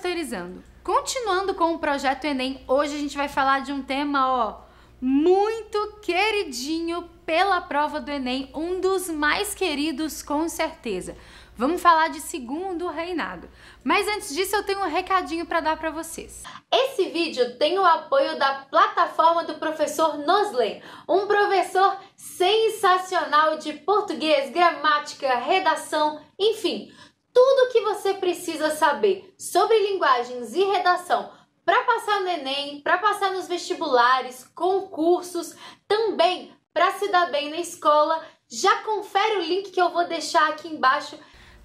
masterizando. Continuando com o projeto Enem, hoje a gente vai falar de um tema, ó, muito queridinho pela prova do Enem, um dos mais queridos com certeza. Vamos falar de segundo reinado. Mas antes disso, eu tenho um recadinho para dar para vocês. Esse vídeo tem o apoio da plataforma do professor Nosley, um professor sensacional de português, gramática, redação, enfim, tudo o que você precisa saber sobre linguagens e redação para passar no Enem, para passar nos vestibulares, concursos, também para se dar bem na escola. Já confere o link que eu vou deixar aqui embaixo.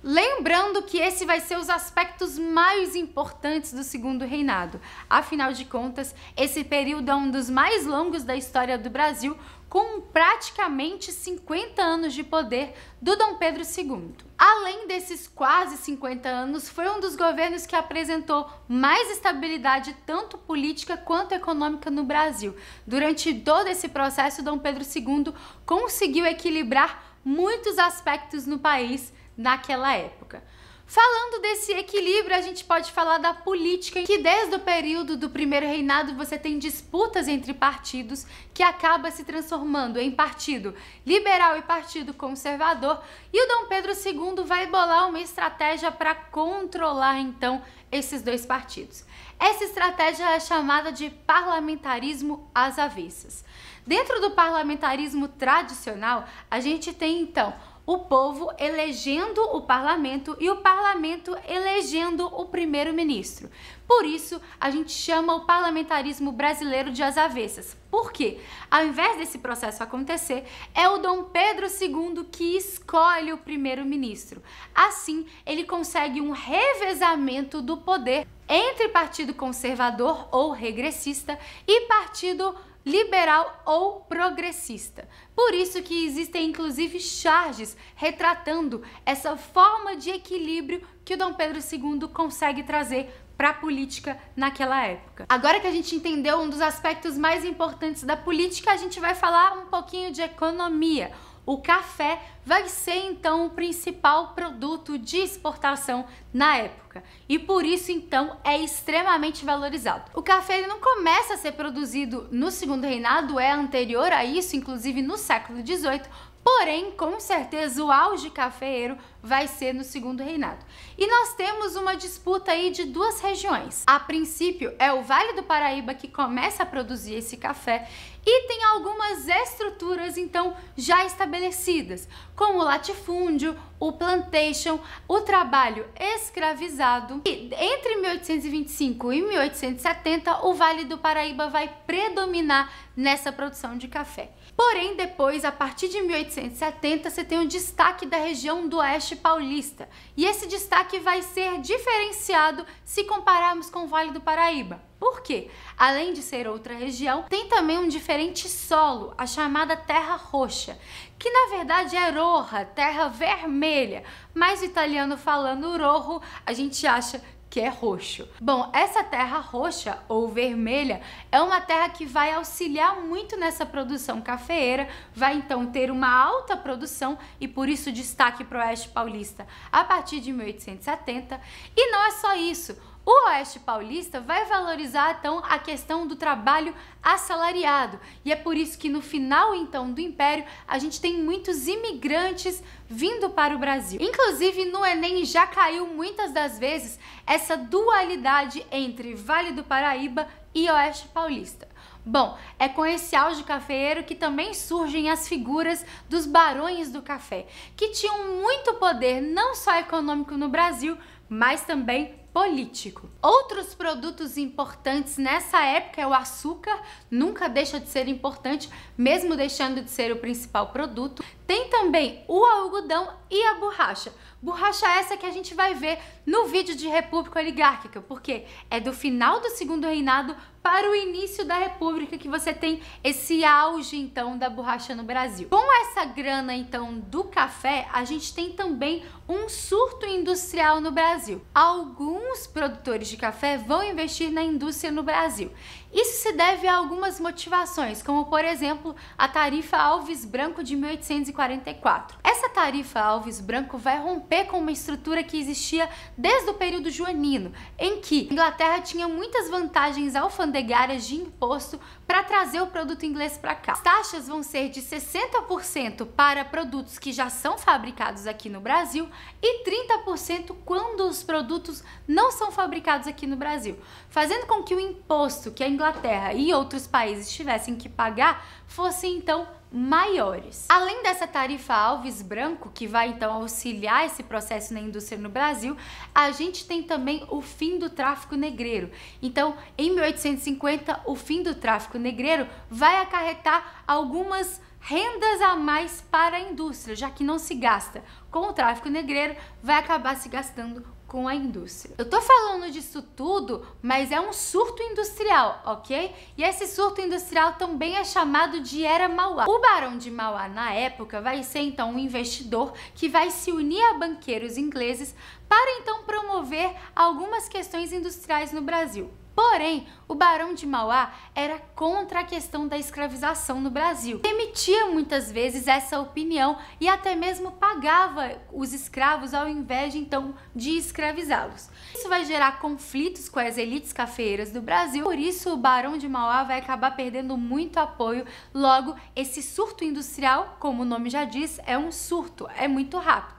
Lembrando que esse vai ser os aspectos mais importantes do segundo reinado. Afinal de contas, esse período é um dos mais longos da história do Brasil, com praticamente 50 anos de poder do Dom Pedro II. Além desses quase 50 anos, foi um dos governos que apresentou mais estabilidade tanto política quanto econômica no Brasil. Durante todo esse processo, Dom Pedro II conseguiu equilibrar muitos aspectos no país naquela época. Falando desse equilíbrio, a gente pode falar da política, que desde o período do primeiro reinado você tem disputas entre partidos que acaba se transformando em partido liberal e partido conservador, e o Dom Pedro II vai bolar uma estratégia para controlar então esses dois partidos. Essa estratégia é chamada de parlamentarismo às avessas. Dentro do parlamentarismo tradicional, a gente tem então o povo elegendo o parlamento e o parlamento elegendo o primeiro-ministro. Por isso, a gente chama o parlamentarismo brasileiro de as avessas. Por quê? Ao invés desse processo acontecer, é o Dom Pedro II que escolhe o primeiro-ministro. Assim, ele consegue um revezamento do poder entre partido conservador ou regressista e partido liberal ou progressista. Por isso que existem inclusive charges retratando essa forma de equilíbrio que o Dom Pedro II consegue trazer para a política naquela época. Agora que a gente entendeu um dos aspectos mais importantes da política, a gente vai falar um pouquinho de economia o café vai ser então o principal produto de exportação na época e por isso então é extremamente valorizado. O café ele não começa a ser produzido no segundo reinado, é anterior a isso, inclusive no século XVIII, porém com certeza o auge cafeeiro vai ser no segundo reinado. E nós temos uma disputa aí de duas regiões. A princípio é o Vale do Paraíba que começa a produzir esse café e tem algumas estruturas então já estabelecidas, como o latifúndio, o plantation, o trabalho escravizado. E entre 1825 e 1870, o Vale do Paraíba vai predominar nessa produção de café. Porém, depois, a partir de 1870, você tem o destaque da região do Oeste Nordeste Paulista. E esse destaque vai ser diferenciado se compararmos com o Vale do Paraíba. Por quê? Além de ser outra região, tem também um diferente solo, a chamada terra roxa, que na verdade é roja, terra vermelha, mas o italiano falando rojo, a gente acha que é roxo. Bom, essa terra roxa ou vermelha é uma terra que vai auxiliar muito nessa produção cafeeira, vai então ter uma alta produção e por isso destaque para o Oeste Paulista a partir de 1870. E não é só isso. O Oeste Paulista vai valorizar então a questão do trabalho assalariado e é por isso que no final então do Império a gente tem muitos imigrantes vindo para o Brasil. Inclusive no Enem já caiu muitas das vezes essa dualidade entre Vale do Paraíba e Oeste Paulista. Bom, é com esse auge cafeeiro que também surgem as figuras dos barões do café, que tinham muito poder não só econômico no Brasil, mas também político. Outros produtos importantes nessa época é o açúcar, nunca deixa de ser importante, mesmo deixando de ser o principal produto. Tem também o algodão e a borracha. Borracha essa que a gente vai ver no vídeo de República Oligárquica, porque é do final do segundo reinado para o início da República que você tem esse auge então da borracha no Brasil. Com essa grana então do café, a gente tem também um surto industrial no Brasil. Alguns alguns produtores de café vão investir na indústria no Brasil. Isso se deve a algumas motivações, como por exemplo a tarifa Alves Branco de 1844. Essa tarifa Alves Branco vai romper com uma estrutura que existia desde o período joanino, em que a Inglaterra tinha muitas vantagens alfandegárias de imposto para trazer o produto inglês para cá. As taxas vão ser de 60% para produtos que já são fabricados aqui no Brasil e 30% quando os produtos não são fabricados aqui no Brasil, fazendo com que o imposto que a Inglaterra e outros países tivessem que pagar fosse então maiores. Além dessa tarifa Alves Branco, que vai então auxiliar esse processo na indústria no Brasil, a gente tem também o fim do tráfico negreiro. Então, em 1850, o fim do tráfico negreiro vai acarretar algumas rendas a mais para a indústria, já que não se gasta com o tráfico negreiro, vai acabar se gastando com a indústria. Eu tô falando disso tudo, mas é um surto industrial, ok? E esse surto industrial também é chamado de Era Mauá. O Barão de Mauá, na época, vai ser então um investidor que vai se unir a banqueiros ingleses para então promover algumas questões industriais no Brasil. Porém, o Barão de Mauá era contra a questão da escravização no Brasil. Emitia muitas vezes essa opinião e até mesmo pagava os escravos ao invés de, então de escravizá-los. Isso vai gerar conflitos com as elites cafeeiras do Brasil, por isso o Barão de Mauá vai acabar perdendo muito apoio. Logo, esse surto industrial, como o nome já diz, é um surto, é muito rápido.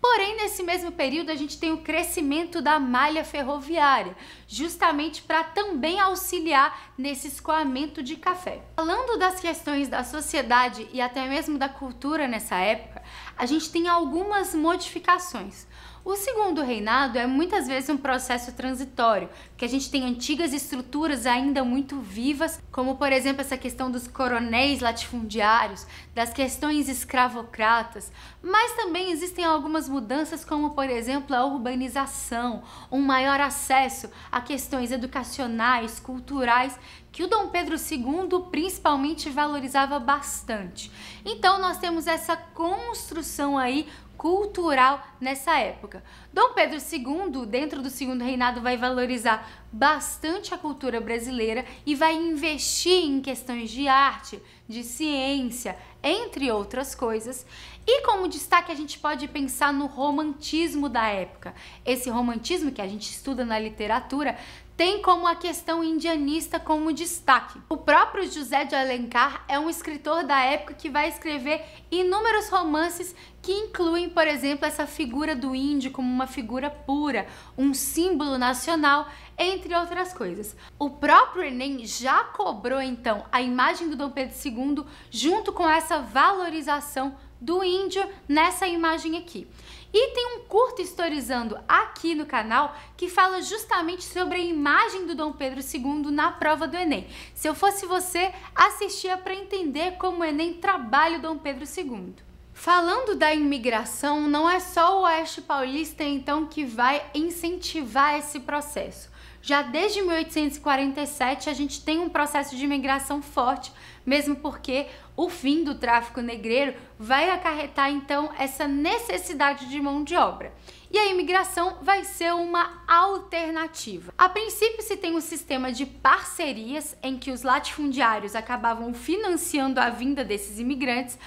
Porém, nesse mesmo período, a gente tem o crescimento da malha ferroviária, justamente para também auxiliar nesse escoamento de café. Falando das questões da sociedade e até mesmo da cultura nessa época, a gente tem algumas modificações. O segundo reinado é muitas vezes um processo transitório, que a gente tem antigas estruturas ainda muito vivas, como por exemplo essa questão dos coronéis latifundiários, das questões escravocratas, mas também existem algumas mudanças, como por exemplo a urbanização, um maior acesso a questões educacionais, culturais, que o Dom Pedro II principalmente valorizava bastante. Então nós temos essa construção aí cultural nessa época. Dom Pedro II, dentro do segundo reinado, vai valorizar bastante a cultura brasileira e vai investir em questões de arte, de ciência, entre outras coisas. E como destaque, a gente pode pensar no romantismo da época. Esse romantismo que a gente estuda na literatura tem como a questão indianista como destaque. O próprio José de Alencar é um escritor da época que vai escrever inúmeros romances que incluem, por exemplo, essa figura do índio como uma figura pura, um símbolo nacional, entre outras coisas. O próprio Enem já cobrou então a imagem do Dom Pedro II junto com essa valorização do índio nessa imagem aqui. E tem um curto historizando aqui no canal que fala justamente sobre a imagem do Dom Pedro II na prova do Enem. Se eu fosse você, assistia para entender como o Enem trabalha o Dom Pedro II. Falando da imigração, não é só o Oeste Paulista então que vai incentivar esse processo. Já desde 1847 a gente tem um processo de imigração forte mesmo porque o fim do tráfico negreiro vai acarretar então essa necessidade de mão de obra. E a imigração vai ser uma alternativa. A princípio, se tem um sistema de parcerias em que os latifundiários acabavam financiando a vinda desses imigrantes,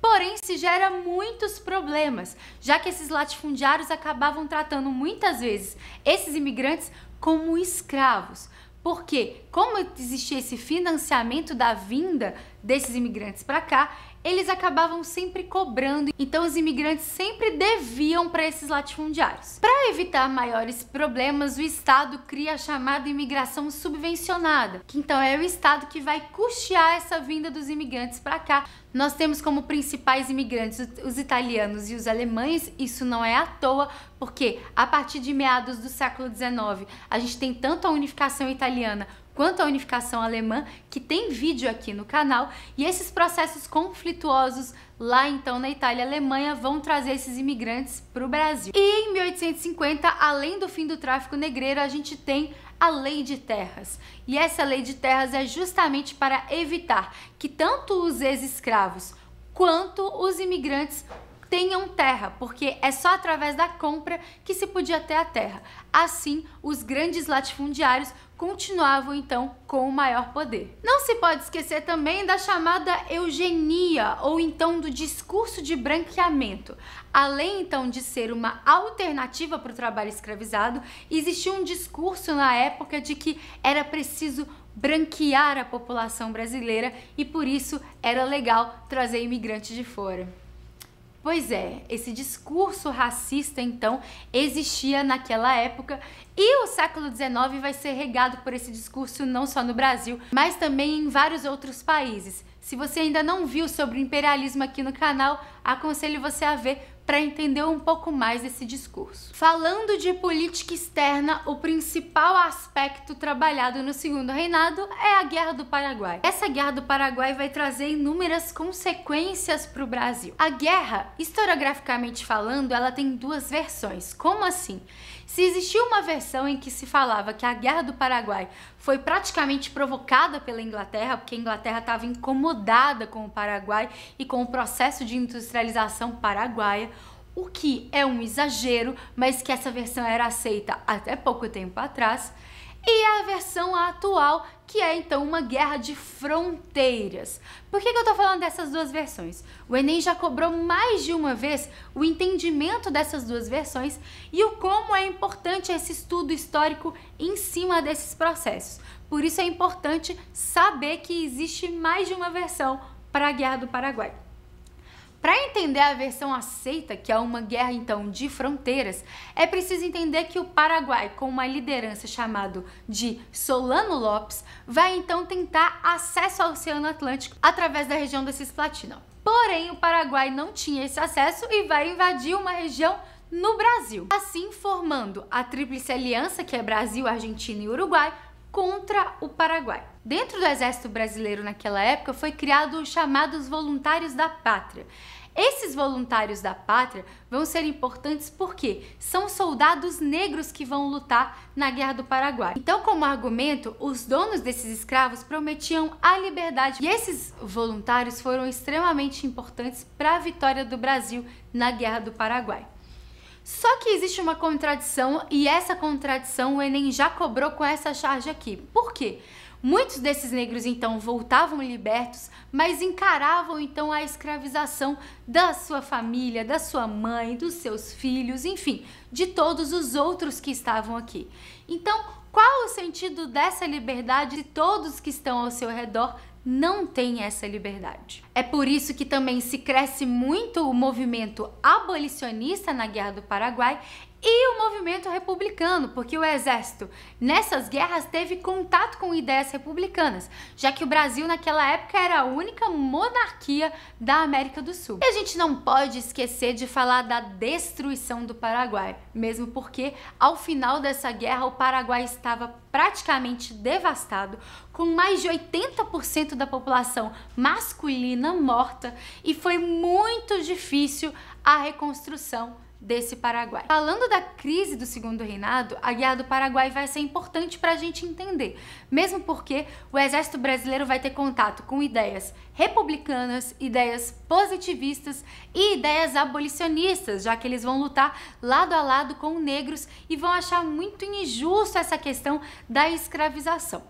Porém, se gera muitos problemas, já que esses latifundiários acabavam tratando muitas vezes esses imigrantes como escravos, porque como existia esse financiamento da vinda desses imigrantes para cá, eles acabavam sempre cobrando, então os imigrantes sempre deviam para esses latifundiários. Para evitar maiores problemas, o Estado cria a chamada imigração subvencionada, que então é o Estado que vai custear essa vinda dos imigrantes para cá. Nós temos como principais imigrantes os italianos e os alemães, isso não é à toa, porque a partir de meados do século XIX a gente tem tanto a unificação italiana quanto à unificação alemã, que tem vídeo aqui no canal, e esses processos conflituosos lá então na Itália e Alemanha vão trazer esses imigrantes para o Brasil. E em 1850, além do fim do tráfico negreiro, a gente tem a lei de terras. E essa lei de terras é justamente para evitar que tanto os ex-escravos quanto os imigrantes tenham terra, porque é só através da compra que se podia ter a terra. Assim, os grandes latifundiários continuavam então com o maior poder. Não se pode esquecer também da chamada eugenia, ou então do discurso de branqueamento. Além então de ser uma alternativa para o trabalho escravizado, existia um discurso na época de que era preciso branquear a população brasileira e por isso era legal trazer imigrantes de fora. Pois é, esse discurso racista então existia naquela época e o século XIX vai ser regado por esse discurso não só no Brasil, mas também em vários outros países. Se você ainda não viu sobre o imperialismo aqui no canal, aconselho você a ver para entender um pouco mais esse discurso. Falando de política externa, o principal aspecto trabalhado no segundo reinado é a Guerra do Paraguai. Essa Guerra do Paraguai vai trazer inúmeras consequências para o Brasil. A guerra, historiograficamente falando, ela tem duas versões. Como assim? Se existiu uma versão em que se falava que a Guerra do Paraguai foi praticamente provocada pela Inglaterra, porque a Inglaterra estava incomodada com o Paraguai e com o processo de industrialização paraguaia, o que é um exagero, mas que essa versão era aceita até pouco tempo atrás e a versão atual, que é então uma guerra de fronteiras. Por que, que eu estou falando dessas duas versões? O Enem já cobrou mais de uma vez o entendimento dessas duas versões e o como é importante esse estudo histórico em cima desses processos. Por isso é importante saber que existe mais de uma versão para a Guerra do Paraguai. Para entender a versão aceita, que é uma guerra então de fronteiras, é preciso entender que o Paraguai, com uma liderança chamada de Solano Lopes, vai então tentar acesso ao Oceano Atlântico através da região da Cisplatina. Porém, o Paraguai não tinha esse acesso e vai invadir uma região no Brasil, assim formando a Tríplice Aliança, que é Brasil, Argentina e Uruguai, contra o Paraguai. Dentro do exército brasileiro naquela época foi criado os chamados voluntários da pátria. Esses voluntários da pátria vão ser importantes porque são soldados negros que vão lutar na Guerra do Paraguai. Então, como argumento, os donos desses escravos prometiam a liberdade. E esses voluntários foram extremamente importantes para a vitória do Brasil na Guerra do Paraguai. Só que existe uma contradição e essa contradição o Enem já cobrou com essa charge aqui. Por quê? Muitos desses negros então voltavam libertos, mas encaravam então a escravização da sua família, da sua mãe, dos seus filhos, enfim, de todos os outros que estavam aqui. Então, qual o sentido dessa liberdade se todos que estão ao seu redor não têm essa liberdade? É por isso que também se cresce muito o movimento abolicionista na Guerra do Paraguai e o movimento republicano, porque o exército nessas guerras teve contato com ideias republicanas, já que o Brasil naquela época era a única monarquia da América do Sul. E a gente não pode esquecer de falar da destruição do Paraguai, mesmo porque ao final dessa guerra o Paraguai estava praticamente devastado, com mais de 80% da população masculina menina morta e foi muito difícil a reconstrução desse Paraguai. Falando da crise do segundo reinado, a guerra do Paraguai vai ser importante para a gente entender, mesmo porque o exército brasileiro vai ter contato com ideias republicanas, ideias positivistas e ideias abolicionistas, já que eles vão lutar lado a lado com negros e vão achar muito injusto essa questão da escravização.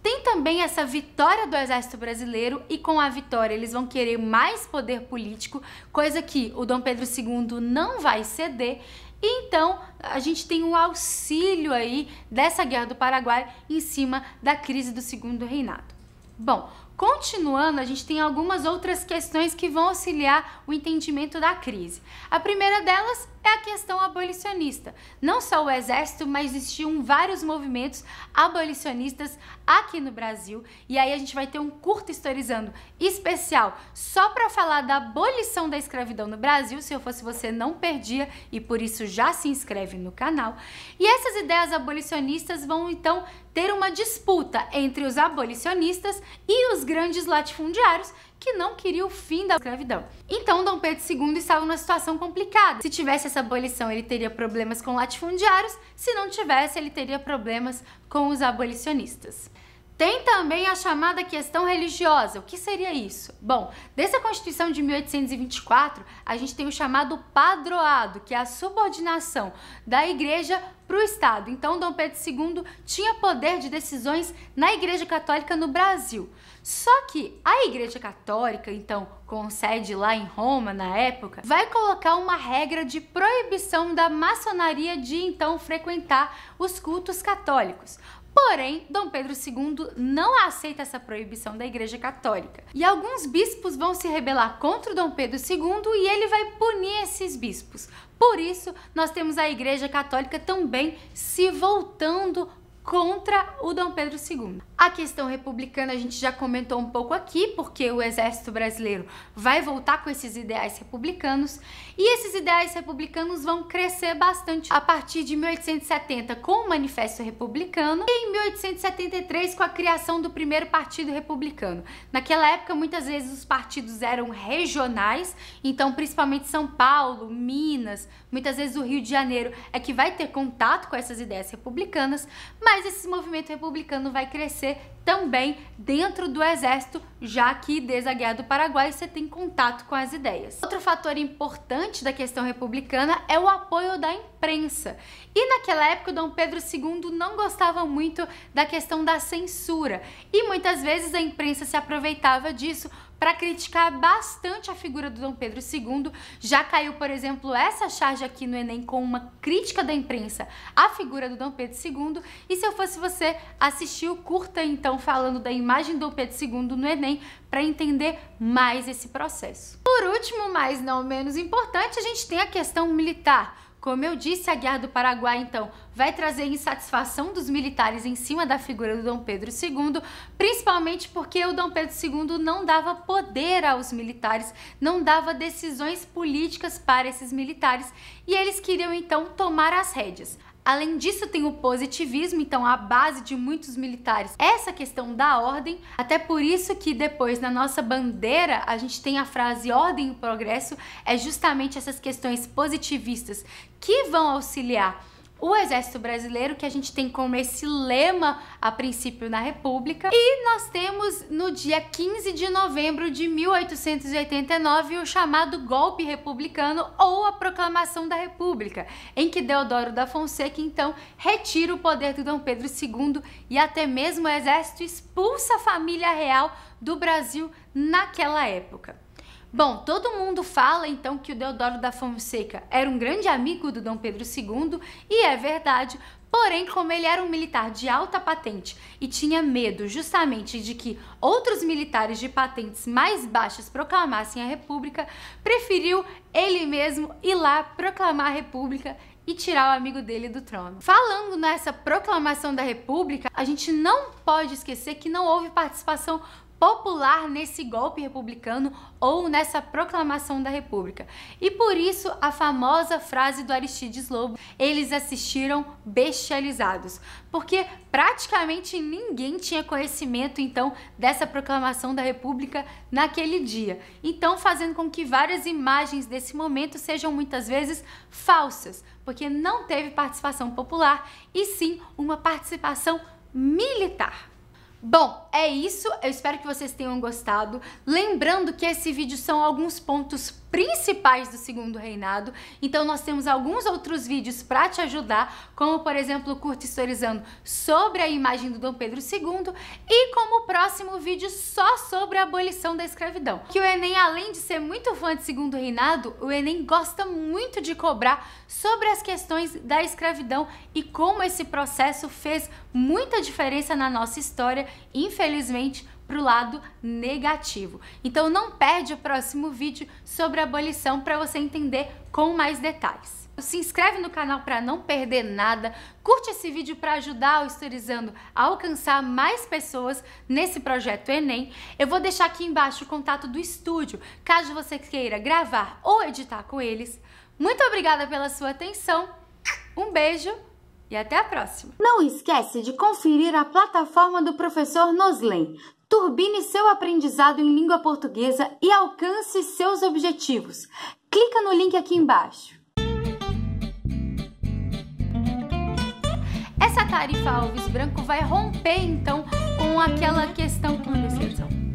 Tem também essa vitória do exército brasileiro e com a vitória eles vão querer mais poder político, coisa que o Dom Pedro II não vai ceder. E então a gente tem o um auxílio aí dessa guerra do Paraguai em cima da crise do segundo reinado. Bom, Continuando, a gente tem algumas outras questões que vão auxiliar o entendimento da crise. A primeira delas é a questão abolicionista. Não só o exército, mas existiam vários movimentos abolicionistas aqui no Brasil. E aí a gente vai ter um curto historizando especial só para falar da abolição da escravidão no Brasil. Se eu fosse você, não perdia e por isso já se inscreve no canal. E essas ideias abolicionistas vão então ter uma disputa entre os abolicionistas e os grandes latifundiários que não queria o fim da escravidão. Então Dom Pedro II estava numa situação complicada. Se tivesse essa abolição, ele teria problemas com latifundiários, se não tivesse, ele teria problemas com os abolicionistas. Tem também a chamada questão religiosa. O que seria isso? Bom, desde a Constituição de 1824, a gente tem o chamado padroado, que é a subordinação da igreja para o Estado. Então, Dom Pedro II tinha poder de decisões na Igreja Católica no Brasil. Só que a Igreja Católica, então, com sede lá em Roma na época, vai colocar uma regra de proibição da maçonaria de então frequentar os cultos católicos. Porém, Dom Pedro II não aceita essa proibição da Igreja Católica. E alguns bispos vão se rebelar contra Dom Pedro II e ele vai punir esses bispos. Por isso, nós temos a Igreja Católica também se voltando contra o Dom Pedro II. A questão republicana a gente já comentou um pouco aqui, porque o exército brasileiro vai voltar com esses ideais republicanos, e esses ideais republicanos vão crescer bastante a partir de 1870 com o Manifesto Republicano e em 1873 com a criação do primeiro Partido Republicano. Naquela época, muitas vezes os partidos eram regionais, então principalmente São Paulo, Minas, muitas vezes o Rio de Janeiro é que vai ter contato com essas ideias republicanas, mas mais esse movimento republicano vai crescer também dentro do exército, já que desde a Guerra do Paraguai você tem contato com as ideias. Outro fator importante da questão republicana é o apoio da imprensa. E naquela época Dom Pedro II não gostava muito da questão da censura e muitas vezes a imprensa se aproveitava disso para criticar bastante a figura do Dom Pedro II. Já caiu, por exemplo, essa charge aqui no Enem com uma crítica da imprensa à figura do Dom Pedro II. E se eu fosse você, assistiu, curta então então falando da imagem do Pedro II no Enem para entender mais esse processo. Por último, mas não menos importante, a gente tem a questão militar. Como eu disse, a Guerra do Paraguai, então, vai trazer insatisfação dos militares em cima da figura do Dom Pedro II, principalmente porque o Dom Pedro II não dava poder aos militares, não dava decisões políticas para esses militares e eles queriam, então, tomar as rédeas. Além disso, tem o positivismo, então a base de muitos militares é essa questão da ordem. Até por isso que depois na nossa bandeira a gente tem a frase ordem e progresso, é justamente essas questões positivistas que vão auxiliar o Exército Brasileiro, que a gente tem como esse lema a princípio na República. E nós temos no dia 15 de novembro de 1889 o chamado golpe republicano ou a proclamação da República, em que Deodoro da Fonseca então retira o poder do Dom Pedro II e até mesmo o exército expulsa a família real do Brasil naquela época. Bom, todo mundo fala então que o Deodoro da Fonseca era um grande amigo do Dom Pedro II e é verdade, Porém, como ele era um militar de alta patente e tinha medo justamente de que outros militares de patentes mais baixas proclamassem a República, preferiu ele mesmo ir lá proclamar a República e tirar o amigo dele do trono. Falando nessa proclamação da República, a gente não pode esquecer que não houve participação popular nesse golpe republicano ou nessa proclamação da República. E por isso a famosa frase do Aristides Lobo, eles assistiram bestializados, porque praticamente ninguém tinha conhecimento então dessa proclamação da República naquele dia. Então fazendo com que várias imagens desse momento sejam muitas vezes falsas, porque não teve participação popular e sim uma participação militar. Bom, é isso. Eu espero que vocês tenham gostado. Lembrando que esse vídeo são alguns pontos principais do segundo reinado. Então nós temos alguns outros vídeos para te ajudar, como por exemplo, o curto historizando sobre a imagem do Dom Pedro II e como o próximo vídeo só sobre a abolição da escravidão. Que o Enem, além de ser muito fã de segundo reinado, o Enem gosta muito de cobrar sobre as questões da escravidão e como esse processo fez muita diferença na nossa história, infelizmente infelizmente, para o lado negativo. Então não perde o próximo vídeo sobre abolição para você entender com mais detalhes. Se inscreve no canal para não perder nada, curte esse vídeo para ajudar o Historizando a alcançar mais pessoas nesse projeto Enem. Eu vou deixar aqui embaixo o contato do estúdio, caso você queira gravar ou editar com eles. Muito obrigada pela sua atenção, um beijo e até a próxima! Não esquece de conferir a plataforma do professor Noslen. Turbine seu aprendizado em língua portuguesa e alcance seus objetivos. Clica no link aqui embaixo. Essa tarifa Alves Branco vai romper então com aquela questão com licença.